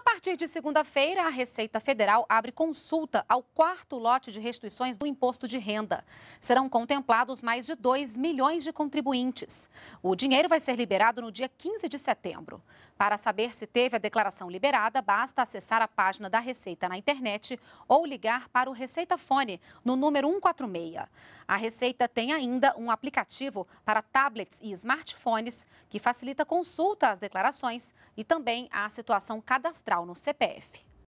A partir de segunda-feira, a Receita Federal abre consulta ao quarto lote de restituições do imposto de renda. Serão contemplados mais de 2 milhões de contribuintes. O dinheiro vai ser liberado no dia 15 de setembro. Para saber se teve a declaração liberada, basta acessar a página da Receita na internet ou ligar para o Receita Fone no número 146. A Receita tem ainda um aplicativo para tablets e smartphones que facilita a consulta às declarações e também à situação cadastrada no CPF.